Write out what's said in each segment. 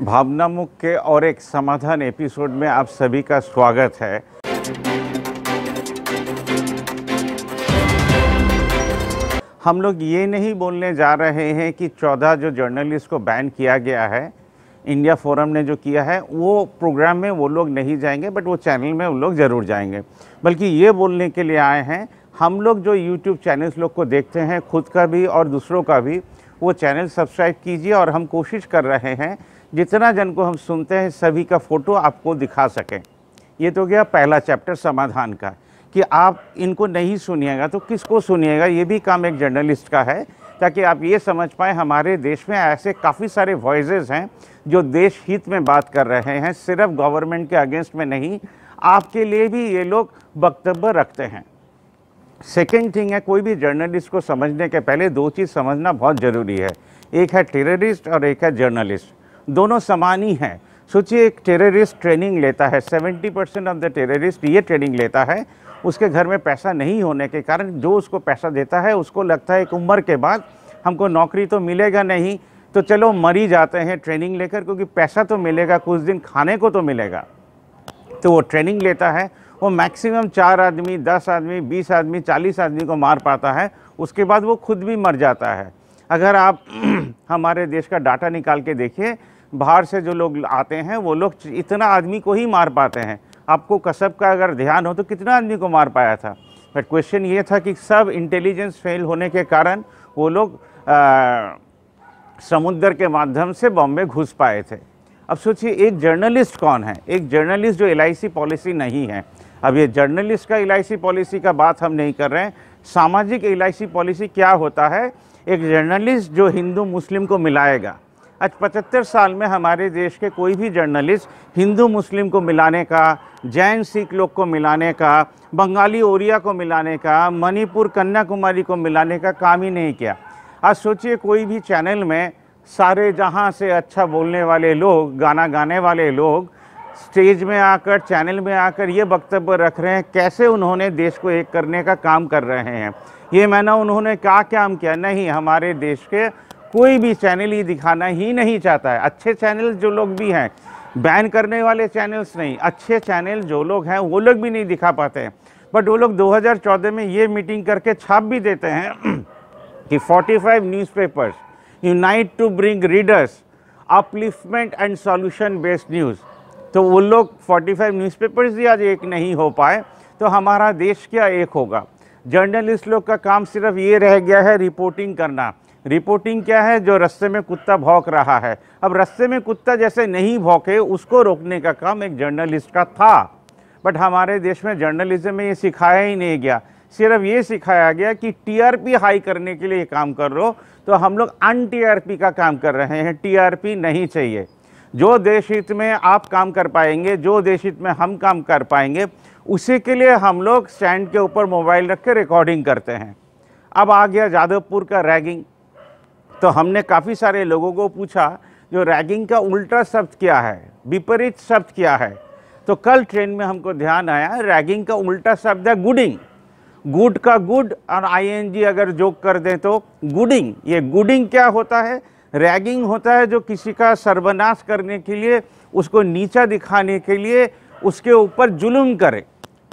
भावना मुख के और एक समाधान एपिसोड में आप सभी का स्वागत है हम लोग ये नहीं बोलने जा रहे हैं कि चौदह जो जर्नलिस्ट को बैन किया गया है इंडिया फोरम ने जो किया है वो प्रोग्राम में वो लोग नहीं जाएंगे बट वो चैनल में वो लोग ज़रूर जाएंगे बल्कि ये बोलने के लिए आए हैं हम लोग जो यूट्यूब चैनल्स लोग को देखते हैं खुद का भी और दूसरों का भी वो चैनल सब्सक्राइब कीजिए और हम कोशिश कर रहे हैं जितना जन को हम सुनते हैं सभी का फ़ोटो आपको दिखा सकें ये तो गया पहला चैप्टर समाधान का कि आप इनको नहीं सुनिएगा तो किसको सुनिएगा ये भी काम एक जर्नलिस्ट का है ताकि आप ये समझ पाएँ हमारे देश में ऐसे काफ़ी सारे वॉइस हैं जो देश हित में बात कर रहे हैं सिर्फ गवर्नमेंट के अगेंस्ट में नहीं आपके लिए भी ये लोग वक्तव्य रखते हैं सेकेंड थिंग है कोई भी जर्नलिस्ट को समझने के पहले दो चीज़ समझना बहुत ज़रूरी है एक है टेररिस्ट और एक है जर्नलिस्ट दोनों समान ही हैं सोचिए एक टेररिस्ट ट्रेनिंग लेता है 70 परसेंट ऑफ द टेररिस्ट ये ट्रेनिंग लेता है उसके घर में पैसा नहीं होने के कारण जो उसको पैसा देता है उसको लगता है एक उम्र के बाद हमको नौकरी तो मिलेगा नहीं तो चलो मर ही जाते हैं ट्रेनिंग लेकर क्योंकि पैसा तो मिलेगा कुछ दिन खाने को तो मिलेगा तो वो ट्रेनिंग लेता है वो मैक्सिमम चार आदमी दस आदमी बीस आदमी चालीस आदमी को मार पाता है उसके बाद वो खुद भी मर जाता है अगर आप हमारे देश का डाटा निकाल के देखिए बाहर से जो लोग आते हैं वो लोग इतना आदमी को ही मार पाते हैं आपको कसब का अगर ध्यान हो तो कितना आदमी को मार पाया था बट क्वेश्चन ये था कि सब इंटेलिजेंस फेल होने के कारण वो लोग समुद्र के माध्यम से बॉम्बे घुस पाए थे अब सोचिए एक जर्नलिस्ट कौन है एक जर्नलिस्ट जो एल पॉलिसी नहीं है अब ये जर्नलिस्ट का एल पॉलिसी का बात हम नहीं कर रहे हैं सामाजिक एल पॉलिसी क्या होता है एक जर्नलिस्ट जो हिंदू मुस्लिम को मिलाएगा आज पचहत्तर साल में हमारे देश के कोई भी जर्नलिस्ट हिंदू मुस्लिम को मिलाने का जैन सिख लोग को मिलाने का बंगाली ओरिया को मिलाने का मणिपुर कन्याकुमारी को मिलाने का काम ही नहीं किया आज सोचिए कोई भी चैनल में सारे जहां से अच्छा बोलने वाले लोग गाना गाने वाले लोग स्टेज में आकर चैनल में आकर ये वक्तव्य रख रहे हैं कैसे उन्होंने देश को एक करने का काम कर रहे हैं ये मैंने उन्होंने क्या काम किया नहीं हमारे देश के कोई भी चैनल ये दिखाना ही नहीं चाहता है अच्छे चैनल जो लोग भी हैं बैन करने वाले चैनल्स नहीं अच्छे चैनल जो लोग हैं वो लोग भी नहीं दिखा पाते हैं बट वो लोग 2014 में ये मीटिंग करके छाप भी देते हैं कि 45 newspapers unite to bring readers upliftment and solution based news तो वो लोग 45 न्यूज़पेपर्स भी आज एक नहीं हो पाए तो हमारा देश क्या एक होगा जर्नलिस्ट लोग का काम सिर्फ ये रह गया है रिपोर्टिंग करना रिपोर्टिंग क्या है जो रस्ते में कुत्ता भौंक रहा है अब रस्ते में कुत्ता जैसे नहीं भौंके उसको रोकने का काम एक जर्नलिस्ट का था बट हमारे देश में जर्नलिज्म में ये सिखाया ही नहीं गया सिर्फ ये सिखाया गया कि टीआरपी हाई करने के लिए काम कर रहे हो तो हम लोग अन टीआरपी का काम कर रहे हैं टीआरपी नहीं चाहिए जो देश हित में आप काम कर पाएंगे जो देश हित में हम काम कर पाएंगे उसी के लिए हम लोग स्टैंड के ऊपर मोबाइल रख के रिकॉर्डिंग करते हैं अब आ गया जादवपुर का रैगिंग तो हमने काफ़ी सारे लोगों को पूछा जो रैगिंग का उल्टा शब्द क्या है विपरीत शब्द क्या है तो कल ट्रेन में हमको ध्यान आया रैगिंग का उल्टा शब्द है गुडिंग गुड का गुड और आईएनजी अगर जोक कर दें तो गुडिंग ये गुडिंग क्या होता है रैगिंग होता है जो किसी का सर्वनाश करने के लिए उसको नीचा दिखाने के लिए उसके ऊपर जुलूम करें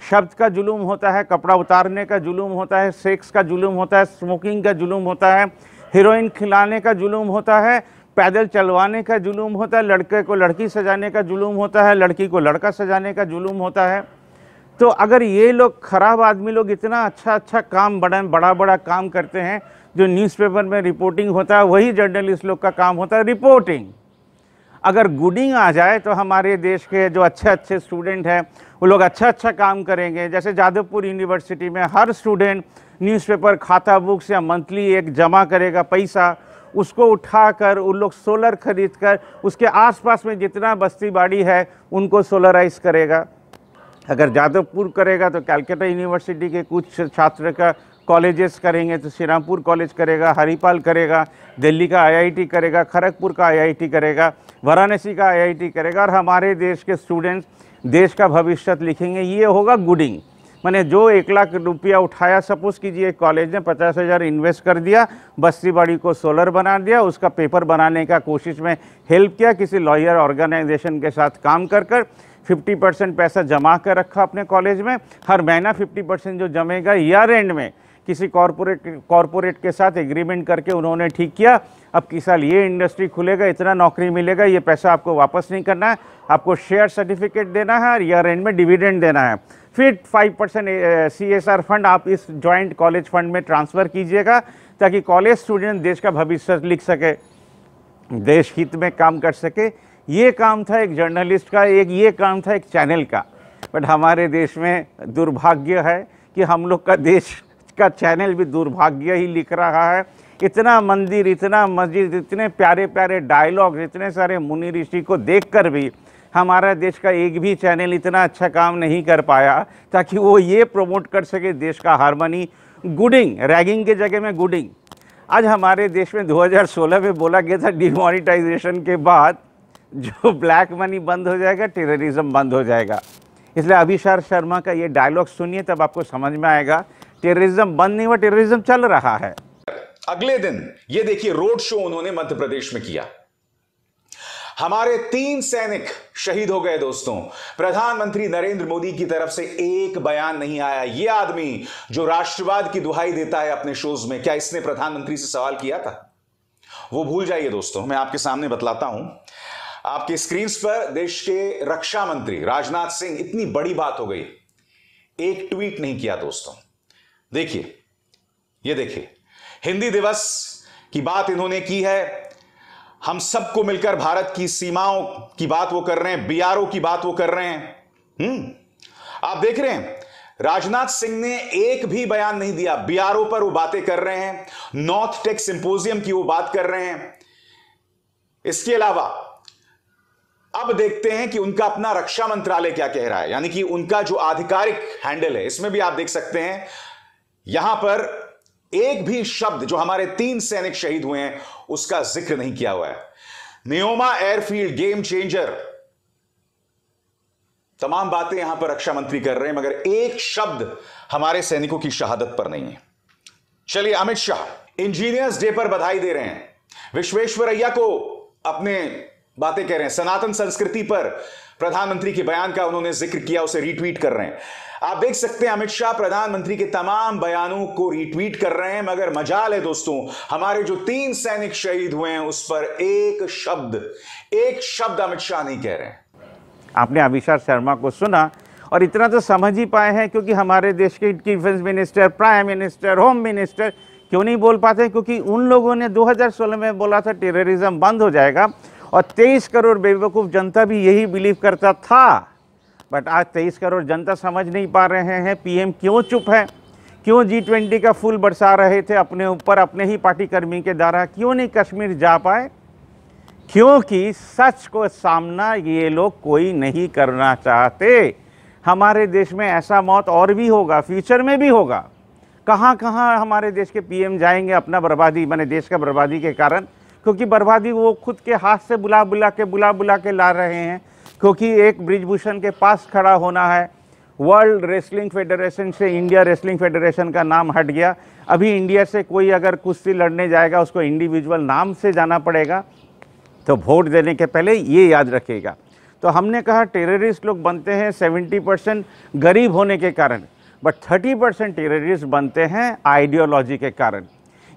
शब्द का जुलूम होता है कपड़ा उतारने का जुलूम होता है सेक्स का जुलूम होता है स्मोकिंग का जुलूम होता है हीरोइन खिलाने का जुलूम होता है पैदल चलवाने का जुलूम होता है लड़के को लड़की सजाने का जुलूम होता है लड़की को लड़का सजाने का जुलूम होता है तो अगर ये लोग ख़राब आदमी लोग इतना अच्छा अच्छा काम बड़ा बड़ा बड़ा काम करते हैं जो न्यूज़पेपर में रिपोर्टिंग होता है वही जर्नलिस्ट लोग का काम होता है रिपोर्टिंग अगर गुडिंग आ जाए तो हमारे देश के जो अच्छे अच्छे स्टूडेंट हैं वो लोग अच्छा अच्छा काम करेंगे जैसे जादवपुर यूनिवर्सिटी में हर स्टूडेंट न्यूज़पेपर खाता बुक्स या मंथली एक जमा करेगा पैसा उसको उठाकर उन लोग सोलर खरीद कर उसके आसपास में जितना बस्ती बाड़ी है उनको सोलराइज करेगा अगर जादवपुर करेगा तो कैलकटा यूनिवर्सिटी के कुछ छात्र का कॉलेजेस करेंगे तो श्रीरामपुर कॉलेज करेगा हरिपाल करेगा दिल्ली का आईआईटी करेगा खड़गपुर का आईआईटी करेगा वाराणसी का आईआईटी करेगा और हमारे देश के स्टूडेंट्स देश का भविष्य लिखेंगे ये होगा गुडिंग मैंने जो एक लाख रुपया उठाया सपोज़ कीजिए कॉलेज ने पचास हज़ार इन्वेस्ट कर दिया बस्ती बाड़ी को सोलर बना दिया उसका पेपर बनाने का कोशिश में हेल्प किया किसी लॉयर ऑर्गेनाइजेशन के साथ काम कर कर फिफ्टी परसेंट पैसा जमा कर रखा अपने कॉलेज में हर महीना फिफ्टी परसेंट जो जमेगा ईयर एंड में किसी कॉरपोरेट कॉरपोरेट के साथ एग्रीमेंट करके उन्होंने ठीक किया अब किस साल ये इंडस्ट्री खुलेगा इतना नौकरी मिलेगा ये पैसा आपको वापस नहीं करना है आपको शेयर सर्टिफिकेट देना है और ईयर एंड में डिविडेंड देना है फिर five percent C S R fund आप इस जॉइंट कॉलेज फंड में ट्रांसफ़र कीजिएगा ताकि कॉलेज स्टूडेंट देश का भविष्य लिख सके देश हित में काम कर सके ये काम था एक जर्नलिस्ट का एक ये काम था एक चैनल का बट हमारे देश में दुर्भाग्य है कि हम लोग का देश इसका चैनल भी दुर्भाग्य ही लिख रहा है इतना मंदिर इतना मस्जिद इतने प्यारे प्यारे डायलॉग इतने सारे मुनि ऋषि को देखकर भी हमारा देश का एक भी चैनल इतना अच्छा काम नहीं कर पाया ताकि वो ये प्रमोट कर सके देश का हारमनी गुडिंग रैगिंग के जगह में गुडिंग आज हमारे देश में 2016 में बोला गया था डिमोनिटाइजेशन के बाद जो ब्लैक मनी बंद हो जाएगा टेररिज्म बंद हो जाएगा इसलिए अभिशार शर्मा का ये डायलॉग सुनिए तब आपको समझ में आएगा टेररिज्म बंद नहीं हुआ टेररिज्म चल रहा है अगले दिन ये देखिए रोड शो उन्होंने मध्य प्रदेश में किया हमारे तीन सैनिक शहीद हो गए दोस्तों प्रधानमंत्री नरेंद्र मोदी की तरफ से एक बयान नहीं आया यह आदमी जो राष्ट्रवाद की दुहाई देता है अपने शोज में क्या इसने प्रधानमंत्री से सवाल किया था वो भूल जाइए दोस्तों मैं आपके सामने बतलाता हूं आपके स्क्रीन पर देश के रक्षा मंत्री राजनाथ सिंह इतनी बड़ी बात हो गई एक ट्वीट नहीं किया दोस्तों देखिए ये देखिए हिंदी दिवस की बात इन्होंने की है हम सबको मिलकर भारत की सीमाओं की बात वो कर रहे हैं बीआरओ की बात वो कर रहे हैं हम्म आप देख रहे हैं राजनाथ सिंह ने एक भी बयान नहीं दिया बीआरओ पर वो बातें कर रहे हैं नॉर्थ टेक सिंपोजियम की वो बात कर रहे हैं इसके अलावा अब देखते हैं कि उनका अपना रक्षा मंत्रालय क्या कह रहा है यानी कि उनका जो आधिकारिक हैंडल है इसमें भी आप देख सकते हैं यहां पर एक भी शब्द जो हमारे तीन सैनिक शहीद हुए हैं उसका जिक्र नहीं किया हुआ है नियोमा एयरफील्ड गेम चेंजर तमाम बातें यहां पर रक्षा मंत्री कर रहे हैं मगर एक शब्द हमारे सैनिकों की शहादत पर नहीं है चलिए अमित शाह इंजीनियर्स डे पर बधाई दे रहे हैं विश्वेश्वरैया को अपने बातें कह रहे हैं सनातन संस्कृति पर प्रधानमंत्री के बयान का उन्होंने जिक्र किया उसे रीट्वीट कर रहे हैं आप देख सकते हैं अमित शाह प्रधानमंत्री के तमाम बयानों को रीट्वीट कर रहे हैं मगर मजाल है दोस्तों हमारे जो तीन सैनिक शहीद हुए हैं उस पर एक शब्द एक शब्द अमित शाह नहीं कह रहे हैं आपने अभिषार शर्मा को सुना और इतना तो समझ ही पाए हैं क्योंकि हमारे देश के defence minister prime minister home minister क्यों नहीं बोल पाते क्योंकि उन लोगों ने 2016 में बोला था टेररिज्म बंद हो जाएगा और 23 करोड़ बेवकूफ़ जनता भी यही बिलीव करता था बट आज 23 करोड़ जनता समझ नहीं पा रहे हैं पीएम क्यों चुप है क्यों जी ट्वेंटी का फूल बरसा रहे थे अपने ऊपर अपने ही पार्टीकर्मी के द्वारा क्यों नहीं कश्मीर जा पाए क्योंकि सच को सामना ये लोग कोई नहीं करना चाहते हमारे देश में ऐसा मौत और भी होगा फ्यूचर में भी होगा कहाँ कहाँ हमारे देश के पीएम जाएंगे अपना बर्बादी मैंने देश का बर्बादी के कारण क्योंकि बर्बादी वो खुद के हाथ से बुला बुला के बुला बुला के ला रहे हैं क्योंकि एक ब्रिजभूषण के पास खड़ा होना है वर्ल्ड रेसलिंग फेडरेशन से इंडिया रेसलिंग फेडरेशन का नाम हट गया अभी इंडिया से कोई अगर कुश्ती लड़ने जाएगा उसको इंडिविजुअल नाम से जाना पड़ेगा तो वोट देने के पहले ये याद रखेगा तो हमने कहा टेररिस्ट लोग बनते हैं 70 परसेंट गरीब होने के कारण बट 30 परसेंट टेररिस्ट बनते हैं आइडियोलॉजी के कारण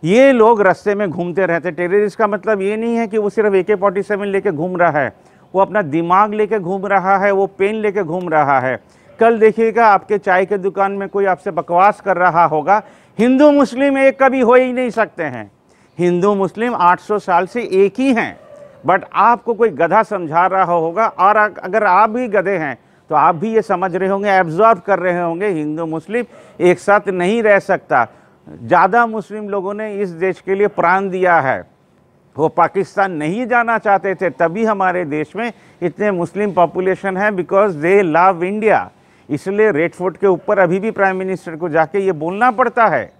ये लोग रस्ते में घूमते रहते टेररिस्ट का मतलब ये नहीं है कि वो सिर्फ ए के फोर्टी सेवन लेके घूम रहा है वो अपना दिमाग लेके घूम रहा है वो पेन लेके घूम रहा है कल देखिएगा आपके चाय के दुकान में कोई आपसे बकवास कर रहा होगा हिंदू मुस्लिम एक कभी हो ही नहीं सकते हैं हिंदू मुस्लिम 800 साल से एक ही हैं बट आपको कोई गधा समझा रहा होगा और अगर आप भी गधे हैं तो आप भी ये समझ रहे होंगे एब्जॉर्व कर रहे होंगे हिंदू मुस्लिम एक साथ नहीं रह सकता ज़्यादा मुस्लिम लोगों ने इस देश के लिए प्राण दिया है वो पाकिस्तान नहीं जाना चाहते थे तभी हमारे देश में इतने मुस्लिम पॉपुलेशन है बिकॉज दे लव इंडिया इसलिए रेड फोर्ट के ऊपर अभी भी प्राइम मिनिस्टर को जाके ये बोलना पड़ता है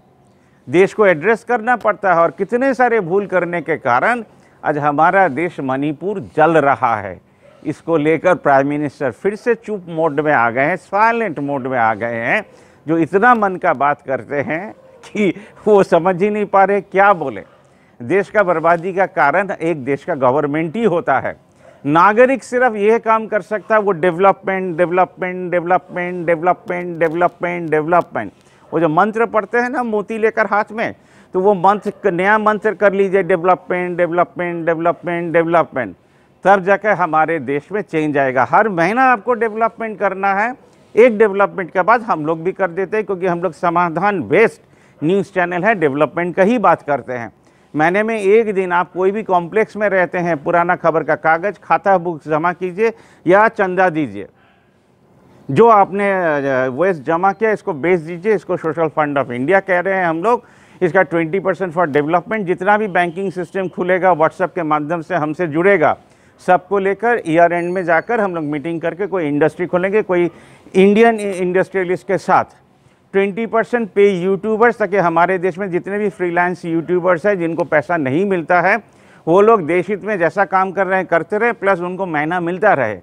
देश को एड्रेस करना पड़ता है और कितने सारे भूल करने के कारण आज हमारा देश मणिपुर जल रहा है इसको लेकर प्राइम मिनिस्टर फिर से चुप मोड में आ गए हैं साइलेंट मोड में आ गए हैं जो इतना मन का बात करते हैं कि वो समझ ही नहीं पा रहे क्या बोले देश का बर्बादी का कारण एक देश का गवर्नमेंट ही होता है नागरिक सिर्फ यह काम कर सकता है वो development development development development development development वो जो मंत्र पढ़ते हैं ना मोती लेकर हाथ में तो वो मंत्र नया मंत्र कर लीजिए डेवलपमेंट डेवलपमेंट डेवलपमेंट डेवलपमेंट तब जाकर हमारे देश में चेंज आएगा हर महीना आपको डेवलपमेंट करना है एक डेवलपमेंट के बाद हम लोग भी कर देते हैं क्योंकि हम लोग समाधान बेस्ड न्यूज़ चैनल है डेवलपमेंट का ही बात करते हैं महीने में एक दिन आप कोई भी कॉम्प्लेक्स में रहते हैं पुराना खबर का कागज़ खाता बुक जमा कीजिए या चंदा दीजिए जो आपने वेस्ट जमा किया इसको बेच दीजिए इसको सोशल फंड ऑफ इंडिया कह रहे हैं हम लोग इसका 20 परसेंट फॉर डेवलपमेंट जितना भी बैंकिंग सिस्टम खुलेगा व्हाट्सएप के माध्यम से हमसे जुड़ेगा सबको लेकर ईयर एंड में जाकर हम लोग मीटिंग करके कोई इंडस्ट्री खोलेंगे कोई इंडियन इंडस्ट्रियलिस्ट के साथ 20 परसेंट पे यूट्यूबर्स तक हमारे देश में जितने भी फ्रीलांस यूट्यूबर्स हैं जिनको पैसा नहीं मिलता है वो लोग देश हित में जैसा काम कर रहे हैं करते रहे प्लस उनको महीना मिलता रहे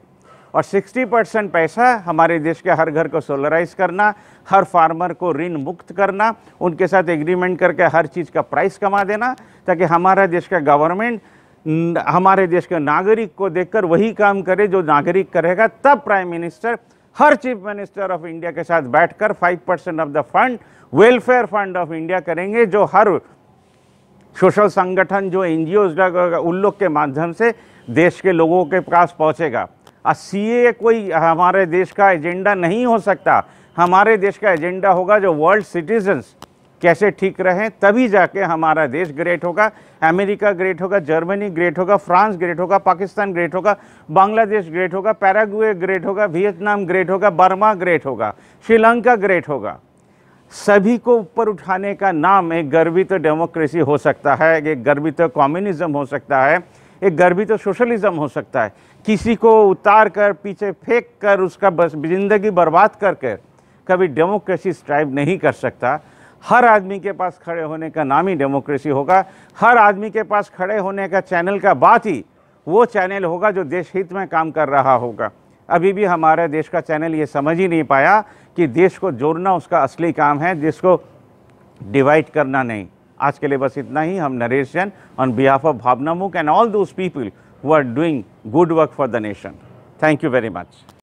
और 60 परसेंट पैसा हमारे देश के हर घर को सोलराइज करना हर फार्मर को ऋण मुक्त करना उनके साथ एग्रीमेंट करके हर चीज़ का प्राइस कमा देना ताकि हमारे देश का गवर्नमेंट हमारे देश के नागरिक को देखकर वही काम करे जो नागरिक करेगा तब प्राइम मिनिस्टर हर चीफ मिनिस्टर ऑफ इंडिया के साथ बैठकर 5 percent of the fund welfare fund of India करेंगे जो हर सोशल संगठन जो एन उन लोग के माध्यम से देश के लोगों के पास पहुंचेगा और सी कोई हमारे देश का एजेंडा नहीं हो सकता हमारे देश का एजेंडा होगा जो वर्ल्ड सिटीजन्स कैसे ठीक रहें तभी जाके हमारा देश ग्रेट होगा अमेरिका ग्रेट होगा जर्मनी ग्रेट होगा फ्रांस ग्रेट होगा पाकिस्तान ग्रेट होगा बांग्लादेश ग्रेट होगा पैरागुए ग्रेट होगा वियतनाम ग्रेट होगा बर्मा ग्रेट होगा श्रीलंका ग्रेट होगा सभी को ऊपर उठाने का नाम एक गर्वित डेमोक्रेसी हो सकता है एक गर्वित कॉम्युनिज़्म हो सकता है एक गर्वित सोशलिज्म हो सकता है किसी को उतार कर पीछे फेंक कर उसका बस ज़िंदगी बर्बाद कर कर कभी डेमोक्रेसी स्ट्राइव नहीं कर सकता हर आदमी के पास खड़े होने का नाम ही डेमोक्रेसी होगा हर आदमी के पास खड़े होने का चैनल का बात ही वो चैनल होगा जो देश हित में काम कर रहा होगा अभी भी हमारे देश का चैनल ये समझ ही नहीं पाया कि देश को जोड़ना उसका असली काम है देश को डिवाइड करना नहीं आज के लिए बस इतना ही हम Naresh Jain on behalf of Bhavna Mukh and all those people who are doing good work for the nation thank you very much